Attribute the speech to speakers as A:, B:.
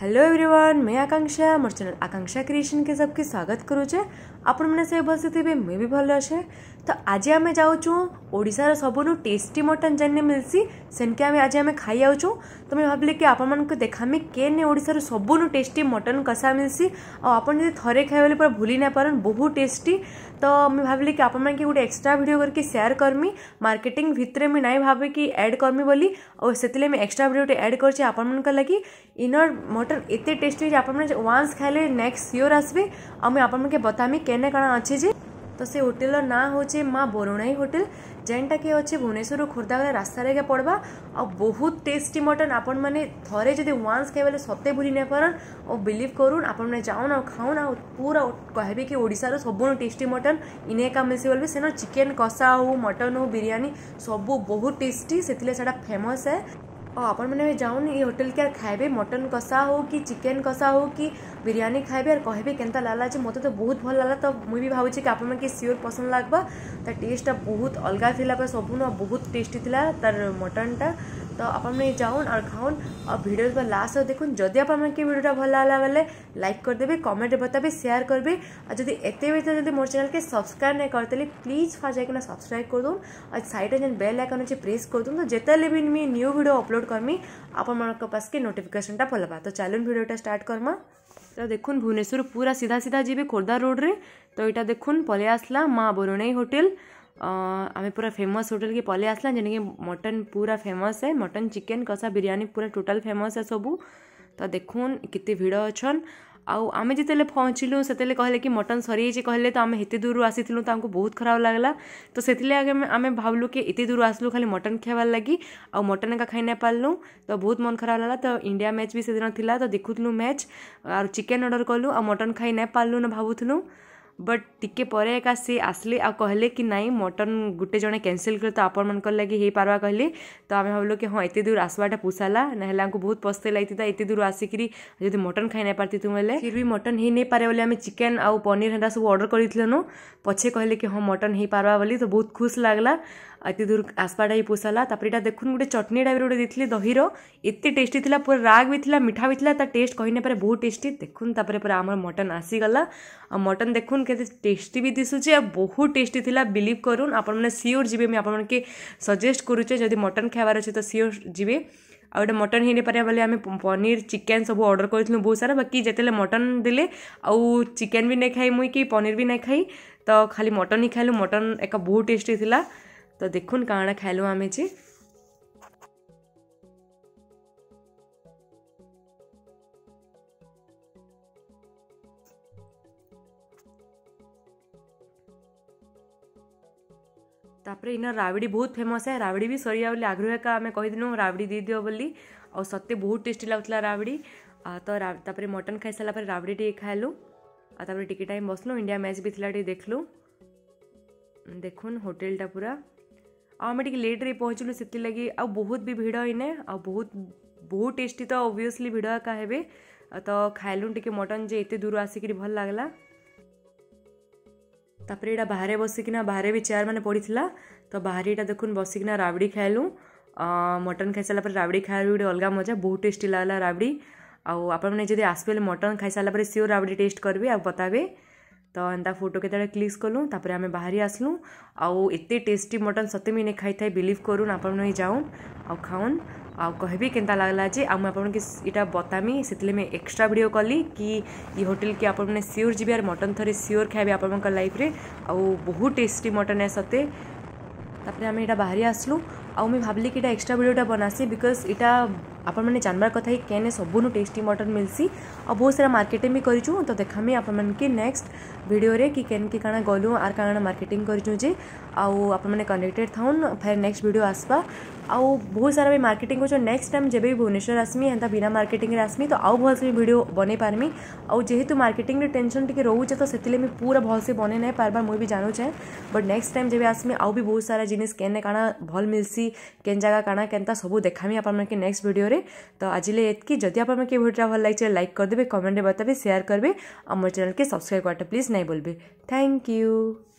A: hello everyone मैं आकांक्षा मोर channel आकांक्षा creation के सबके स्वागत करू छे आपण મને સહભાગી થીબે મે ભી ભલે છે तो आज आम जाऊार सबुन टेस्टी मटन जेने मिलसी सेनके आम आज आम खाई आऊँ तो मैं भाविली कि आप देखामी केने ओडार सबुन टेस्टी मटन कसा मिलसी आपड़ी थे खाए पूरा भूल ना पारन बहुत टेस्टी तो मुझे भाविली कि आपँ गोटे एक्सट्रा भिड करके सेयार करमी मार्केटिंग भितर मुझे ना भावे कि एड करमी बोली और से एक्सट्रा भिडे एड कर लगे इनर मटन एत टेस्ट आप वन्स खाइले नेक्स्ट सियोर आसबे और मुझे आपके बतामी केने कण अच्छे ତ ସେ ହୋଟେଲର ନାଁ ହେଉଛି ମା ବରୁଣାଇ ହୋଟେଲ ଯେନ୍ଟାକି ଅଛି ଭୁବନେଶ୍ୱରରୁ ଖୋର୍ଦ୍ଧା ଗଲେ ରାସ୍ତାରେ ଏକା ପଡ଼୍ବା ଆଉ ବହୁତ ଟେଷ୍ଟି ମଟନ୍ ଆପଣମାନେ ଥରେ ଯଦି ୱାନ୍ସ ଖାଇବେ ବୋଲେ ସତେ ଭୁଲି ନାଇଁ ପାରନ୍ ଆଉ ବିଲିଭ୍ କରୁନ୍ ଆପଣମାନେ ଯାଉନ୍ ଆଉ ଖାଉନ୍ ଆଉ ପୁରା କହିବେ କି ଓଡ଼ିଶାର ସବୁନୁ ଟେଷ୍ଟି ମଟନ୍ ଇନେ ଏକା ମିଲ୍ସି ବୋଲିବେ ସେନ ଚିକେନ୍ କଷା ହଉ ମଟନ୍ ହଉ ବିରିୟାନୀ ସବୁ ବହୁତ ଟେଷ୍ଟି ସେଥିଲାଗି ସେଟା ଫେମସ୍ ହେ ଆପଣମାନେ ଯାଉନ୍ ଇ ହୋଟେଲ୍କେ ଆର୍ ଖାଇବେ ମଟନ୍ କଷା ହଉ କି ଚିକେନ୍ କଷା ହଉ କି ବିରିୟାନୀ ଖାଇବେ ଆର୍ କହିବେ କେନ୍ତା ଲାଗ୍ଲା ଯେ ମୋତେ ତ ବହୁତ ଭଲ ଲାଗ୍ଲା ତ ମୁଇଁ ବି ଭାବୁଛି କି ଆପଣମାନକେ ସିଓର୍ ପସନ୍ଦ ଲାଗ୍ବା ତା ଟେଷ୍ଟଟା ବହୁତ ଅଲଗା ଥିଲା ପୁରା ସବୁନ ବହୁତ ଟେଷ୍ଟି ଥିଲା ତାର ମଟନ୍ଟା ତ ଆପଣମାନେ ଯାଉନ୍ ଆର୍ ଖାଉନ୍ ଆଉ ଭିଡ଼ିଓ ଲାଷ୍ଟରେ ଦେଖୁନ୍ ଯଦି ଆପଣମାନକେ ଭିଡ଼ିଓଟା ଭଲ ଲାଗ୍ଲା ବେଲେ ଲାଇକ୍ କରିଦେବେ କମେଣ୍ଟରେ ବତାବେ ସେୟାର କରିବେ ଆଉ ଯଦି ଏତେ ଭିତରେ ଯଦି ମୋର ଚ୍ୟାନେଲ୍କେ ସବସ୍କ୍ରାଇବ୍ ନାଇଁ କରିଦେଲେ ପ୍ଲିଜ୍ ଫାଷ୍ଟ ଯାଇକିନା ସବସ୍କ୍ରାଇବ୍ କରିଦେଉନ୍ ଆଉ ସାଇଡ଼୍ରେ ଯେନ୍ ବେଲ୍ ଆଇକନ୍ ଅଛି ପ୍ରେସ୍ କରିଦେଉନ୍ ତ ଯେତେବେଳେ ବି ମୁଇଁ ନ୍ୟୁ ଭିଡ଼ିଓ ଅପଲୋଡ଼ ଅପଲୋଡ଼ କର୍ମି ଆପଣମାନଙ୍କ ପାଖକେ ନୋଟିଫିକେସନଟା ପଲାବା ତ ଚାଲୁନ୍ ଭିଡ଼ିଓଟା ଷ୍ଟାର୍ଟ କର୍ମା ତ ଦେଖୁନ ଭୁବନେଶ୍ୱର ପୁରା ସିଧା ସିଧା ଯିବେ ଖୋର୍ଦ୍ଧା ରୋଡ଼ରେ ତ ଏଇଟା ଦେଖୁନ ପଲେଇ ଆସିଲା ମା ବରୁଣେଇ ହୋଟେଲ आम पूरा फेमस होटल के पलि आसला जेनकि मटन पूरा फेमस है मटन चिकेन कषा बिरयानी पूरा टोटल फेमस है सबू तो देखून कितने भिड़ अच्छा आम जिते पहुँचल से कहले कि मटन सरी कहले तो आम एत दूर आसीलु तो आमको बहुत खराब लगला तो से आम भावलु कि ये दूर आसलू खाली मटन खेबार लगी आउ मटन का खाई ना पार्लू तो बहुत मन खराब लगला तो इंडिया मैच भी से दिन थी तो देखुलू मैच आर चिकेन अर्डर कलु आ मटन खाई ना पार्लू ना भावुलूँ ବଟ୍ ଟିକେ ପରେ ଏକା ସିଏ ଆସିଲେ ଆଉ କହିଲେ କି ନାଇଁ ମଟନ୍ ଗୋଟେ ଜଣେ କ୍ୟାନସେଲ୍ କଲେ ତ ଆପଣମାନଙ୍କର ଲାଗି ହେଇପାରବା କହିଲେ ତ ଆମେ ଭାବିଲୁ କି ହଁ ଏତେ ଦୂର ଆସିବାଟା ପୋଷାଲା ନହେଲେ ଆମକୁ ବହୁତ ପସ୍ତେଇ ଲାଗିଥିଲା ଏତେ ଦୂର ଆସିକିରି ଯଦି ମଟନ୍ ଖାଇ ନାଇଁ ପାରିଥିଲୁ ବୋଲେ ଫିର୍ ବି ମଟନ୍ ହେଇ ନାଇଁପାରେ ବୋଲେ ଆମେ ଚିକେନ୍ ଆଉ ପନିର୍ ହେନ୍ତା ସବୁ ଅର୍ଡ଼ର୍ କରିଥିଲୁ ପଛେ କହିଲେ କି ହଁ ମଟନ୍ ହେଇପାରବା ବୋଲି ତ ବହୁତ ଖୁସି ଲାଗଲା अति दूर आसपाटा ही पोसाला तापर यहाँ देखुन गोटे चटनी टाइप गोटे देते दहीर एत टेस्टी था पूरा राग भी था मिठा भी था ता टेस्ट कही ना पारे बहुत टेस्टी देखुन तापर पूरा आम मटन आसीगला आ मटन देखुन के टेस्टी भी दिशुचे आ बहुत टेस्ट था बिलिव करूँ आपने सिओर जी मुझे के सजेस्ट करुचे जब मटन खाबार अच्छे तो सियोर जी ଆଉ मटन ମଟନ୍ ହେଇନପାରିବା ବୋଲେ ଆମେ ପନିର ଚିକେନ୍ ସବୁ ଅର୍ଡ଼ର କରିଥିଲୁ ବହୁତ ସାରା ବାକି ଯେତେବେଳେ ମଟନ୍ ଦେଲେ ଆଉ ଚିକେନ୍ ବି ନାଇଁ ଖାଇ ମୁଇଁ କି ପନିର ବି ନାଇଁ ଖାଇ ତ मटन ମଟନ୍ ହିଁ ଖାଇଲୁ ମଟନ୍ ଏକ ବହୁତ ଟେଷ୍ଟି ଥିଲା तो देख कण खाइलु आम जी तापर इन राबड़ी बहुत फेमस है राबड़ी भी सरिया आग्रह का आम कहीदूँ राबड़ी दीदी बोली आ सत्य बहुत टेस्ट लगुता राबड़ी तो रा, मटन खाई सारापर राबड़ी टी खाइलु आपे टाइम बसलू इंडिया मैच भी थी लु देखुन होटेलटा पूरा आम टे लेट्रे पहुँचल से लगे आ बहुत भी भिड़ इने आ बहुत बहुत टेस्ट तो ओब्विययसली भिड़ एका हे तो खाइल टी मटन जे एत दूर आसिक भल लगला तापर यहाँ बाहर बसिकिना बाहर भी चेयर मैंने पड़ा तो बाहर यहाँ देखु बसिकिना राबड़ी खाइलु मटन खाई सारा राबड़ी खाइल गोटे अलग मजा बहुत टेस्ट लगला राबड़ी आपड़ी जब आसपे मटन खाई सारापर सिोर राबड़ी टेस्ट करेंगे आ बताबी तो एंता फोटो के क्लिक कलु तापर आम बाहरी आसलू आउ ये टेस्टी मटन सत्य मुझे खाई थे बिलिव करूँ आप जाऊँ आउ खाऊन आउ कह कैंता लगला जे आम आपटा बतामी से मैं एक्सट्रा भिड कली कि ये होटेल कि आपने सियोर जी मटन थे सियोर खाए आप लाइफ आउ बहुत टेस्टी मटन है सत्ते तापर आम यहाँ बाहरी आसलू आउ मुझे भाली कि एक्सट्रा भिडा बनासी बिकज इटा आपने जानवर कथ के सबुन टेस्टी मटन मिलसी और बहुत सारा मार्केटिंग भी करूँ तो देखा मैं आपके नेक्स्ट भिडियो कि कैन के कण गलूँ आर कण मार्केटिंग करूँ कनेक्टेड थाउन फेर नेक्स्ट भिड आसवा आउ बहुत सारा भी मार्केटिंग हो नेक्स्ट टाइम जब भी भुवनेश्वर आसमी एंता बिना मार्केटिंग आसमी तो आउ भल से भिड बन पार्मी आउ जेहे मार्केटिंग टेनसन टे रोचे तो से मुझे पूरा भल से बन नहीं पार्बार मुझे भी जानूचे बट नेक्स्ट टाइम जब आसमी आउ भी बहुत सारा जिनिस कैने भल मिलसी कैन जगह काण के सब देखा आपके नेक्स्ट भिडे ତ ଆଜି ଲାଗି ଏତିକି ଯଦି ଆପଣଙ୍କ ଏ ଭିଡ଼ିଓଟା ଭଲ ଲାଗିଛି ଲାଇକ୍ କରିଦେବେ କମେଣ୍ଟରେ ବତାବେ ସେୟାର କରିବେ ଆଉ ମୋ ଚ୍ୟାନେଲ୍କେ ସବସ୍କ୍ରାଇବ୍ କରିଟା ପ୍ଲିଜ୍ ନାଇଁ ବୋଲବେ ଥ୍ୟାଙ୍କ ୟୁ